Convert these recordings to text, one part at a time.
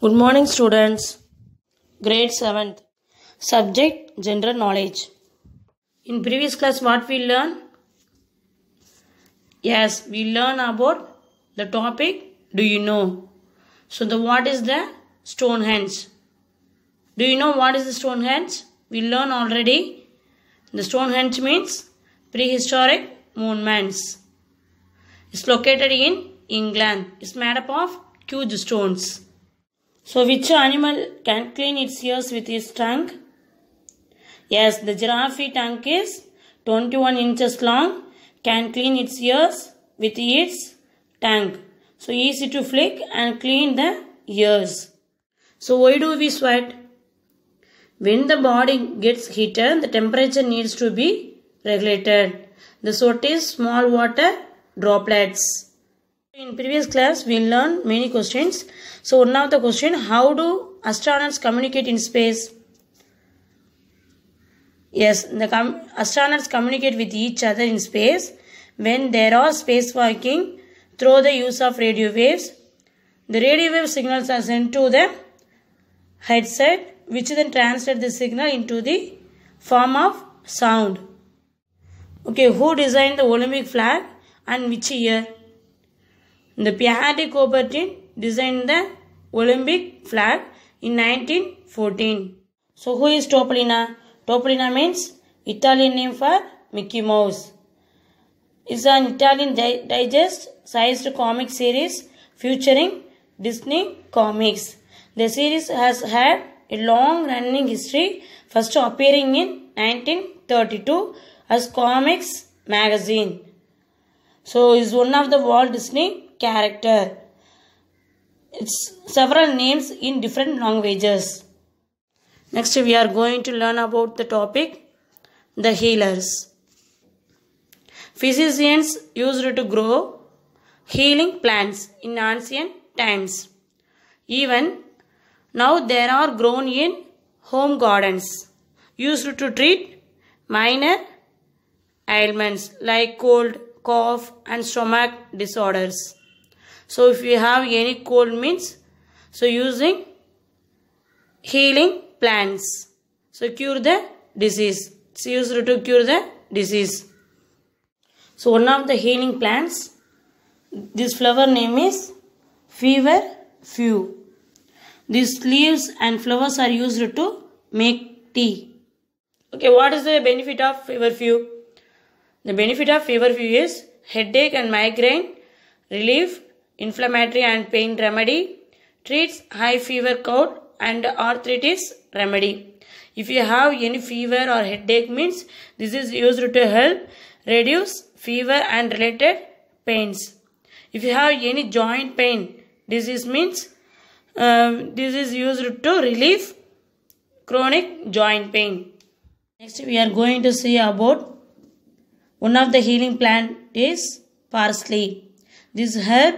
Good morning, students. Grade 7th. Subject General Knowledge. In previous class, what we learn? Yes, we learn about the topic Do you know? So, the what is the Stonehenge? Do you know what is the Stonehenge? We learn already. The Stonehenge means prehistoric monuments. It's located in England. It's made up of huge stones. So, which animal can clean its ears with its tongue? Yes, the giraffe tongue is 21 inches long, can clean its ears with its tongue. So, easy to flick and clean the ears. So, why do we sweat? When the body gets heated, the temperature needs to be regulated. The sweat is small water droplets. In previous class, we learned many questions. So one of the question, how do astronauts communicate in space? Yes, the com astronauts communicate with each other in space when there are space walking through the use of radio waves. The radio wave signals are sent to the headset which then translates the signal into the form of sound. Okay, who designed the Olympic flag and which year? The Piatti Cobertin designed the Olympic flag in 1914. So who is Topolina? Topolina means Italian name for Mickey Mouse. It's an Italian digest sized comic series featuring Disney comics. The series has had a long running history, first appearing in 1932 as Comics magazine. So, is one of the Walt Disney character. It's several names in different languages. Next, we are going to learn about the topic the healers. Physicians used to grow healing plants in ancient times. Even now, there are grown in home gardens used to treat minor ailments like cold, cough, and stomach disorders. So if you have any cold means, so using healing plants. So cure the disease. It's used to cure the disease. So one of the healing plants, this flower name is fever few. These leaves and flowers are used to make tea. Okay, what is the benefit of fever few? The benefit of fever few is headache and migraine, relief, inflammatory and pain remedy, treats high fever cold and arthritis remedy. If you have any fever or headache means this is used to help reduce fever and related pains. If you have any joint pain disease means um, this is used to relieve chronic joint pain. Next we are going to see about one of the healing plant is parsley. This herb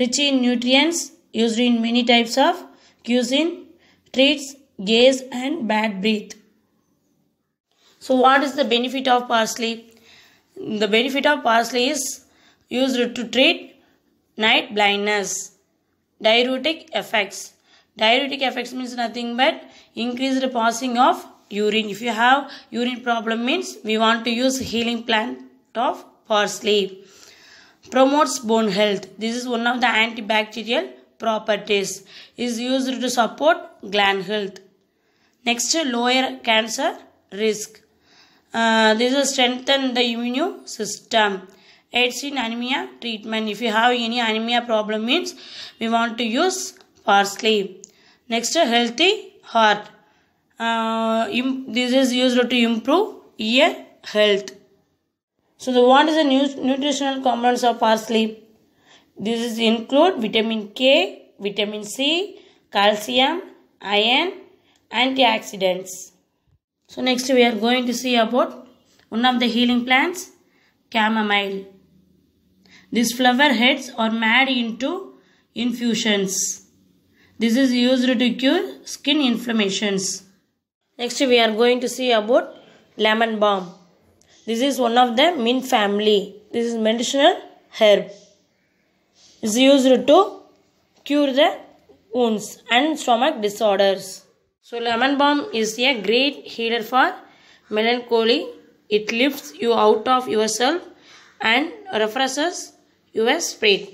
rich in nutrients used in many types of cuisine, treats, gaze and bad breath. So what is the benefit of parsley? The benefit of parsley is used to treat night blindness, diuretic effects. Diuretic effects means nothing but increased passing of urine. If you have urine problem means we want to use healing plant of parsley. Promotes bone health. This is one of the antibacterial properties. Is used to support gland health. Next, lower cancer risk. Uh, this is strengthen the immune system. It's in anemia treatment. If you have any anemia problem means we want to use parsley. Next, healthy heart. Uh, this is used to improve ear health. So the what is the nu- nutritional components of parsley? This is include vitamin K, vitamin C, calcium, iron, antioxidants. So next we are going to see about one of the healing plants, chamomile. These flower heads are made into infusions. This is used to cure skin inflammations. Next we are going to see about lemon balm. This is one of the mint family. This is medicinal herb. It's used to cure the wounds and stomach disorders. So lemon balm is a great healer for melancholy. It lifts you out of yourself and refreshes your spirit.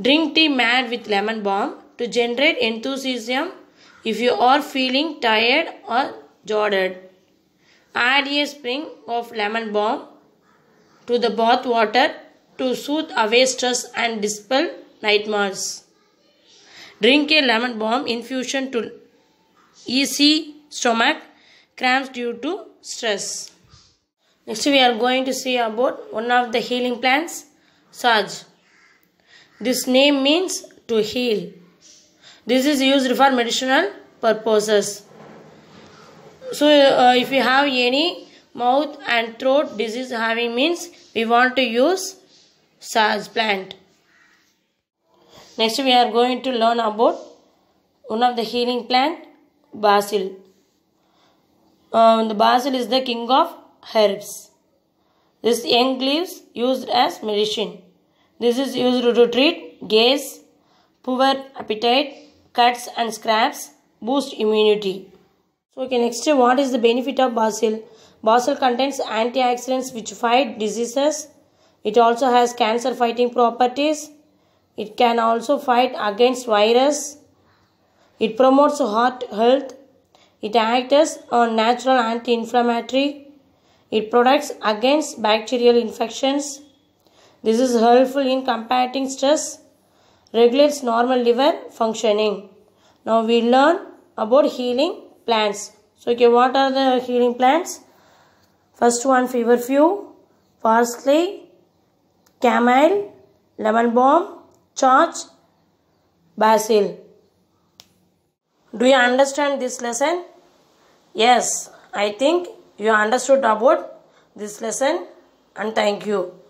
Drink tea mad with lemon balm to generate enthusiasm if you are feeling tired or jaded. Add a sprig of lemon balm to the bath water to soothe away stress and dispel nightmares. Drink a lemon balm infusion to ease stomach cramps due to stress. Next we are going to see about one of the healing plants, Saj. This name means to heal. This is used for medicinal purposes so uh, if you have any mouth and throat disease having means we want to use sarge plant. Next we are going to learn about one of the healing plant basil. Um, the basil is the king of herbs. This young leaves used as medicine. This is used to treat gaze poor appetite, cuts and scraps, boost immunity. So okay, next what is the benefit of basil? Basil contains antioxidants which fight diseases. It also has cancer fighting properties. It can also fight against virus. It promotes heart health. It acts as a natural anti-inflammatory. It protects against bacterial infections. This is helpful in combating stress. Regulates normal liver functioning. Now we learn about healing plants. So, okay, what are the healing plants? First one, feverfew, parsley, chamomile, lemon balm, charge, basil. Do you understand this lesson? Yes, I think you understood about this lesson and thank you.